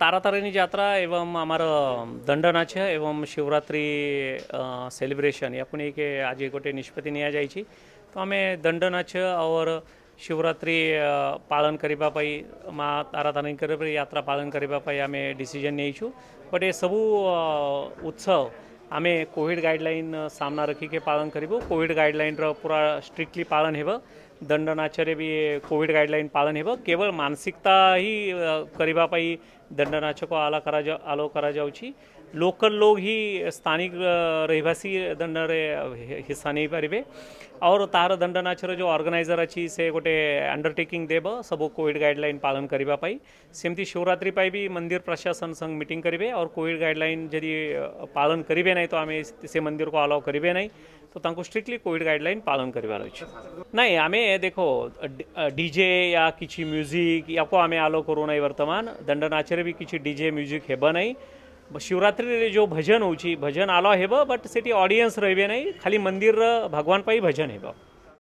તારાતારાની જાત્રા એવમ અમારા દંડના છે એવમ શિવરાત્રી સેલિબ્રેશન યાપણી કે આજે ગોટે નિષ્પત્તિ નિયા જાય છે તો અમે દંડના છે ઓર શિવરાત્રી પાલન કરવા પાઈ માં તારાતારાની કરી યાત્રા પાલન કરવા પાઈ અમે ડિસિઝન નહીશું બટ એ સબુ ઉત્સવ आमे कोविड गाईडलाईन सामना रखिके पालन करू कोविड गाईडलाईन पूरा स्ट्रिक्टली पालन हेब दंडनाचर्य भी कोविड गाइडलाइन पालन हे केवल मानसिकता ही करीबापाई दंडनाच को आला करा जा आलो करा जाऊँगी लोकल लोग ही स्थानिक रहीवासी दंड हिस्सा नहीं पारे और तार दंडनाचर जो अर्गानाइजर अच्छी से गोटे अंडरटेकिंग देव सब कोविड गाइडलाइन पालन करवाई सेमती शिवरात्रि भी मंदिर प्रशासन संग मीटिंग करेंगे और कोविड गाइडलाइन जदि पालन करेंगे ना तो आम से मंदिर को अलाउ करेंगे नहीं તો તાંકુ સ્ટ્રિક્ટલી કોવિડ ગાઈડલાઇન પાલન કરવાનું છે નહીં અમે દેખો ડીજે યા કિછી મ્યુઝિક યાકો અમે આલો કોરોના વર્તમાન દંડન આચરે બી કિછી ડીજે મ્યુઝિક હેબ નહીં શિवरात्रि जो भजन होची भजन आलो हेब बट सिटी ऑडियन्स रहिबे नाही खाली मंदिर भगवान पाई भजन हेब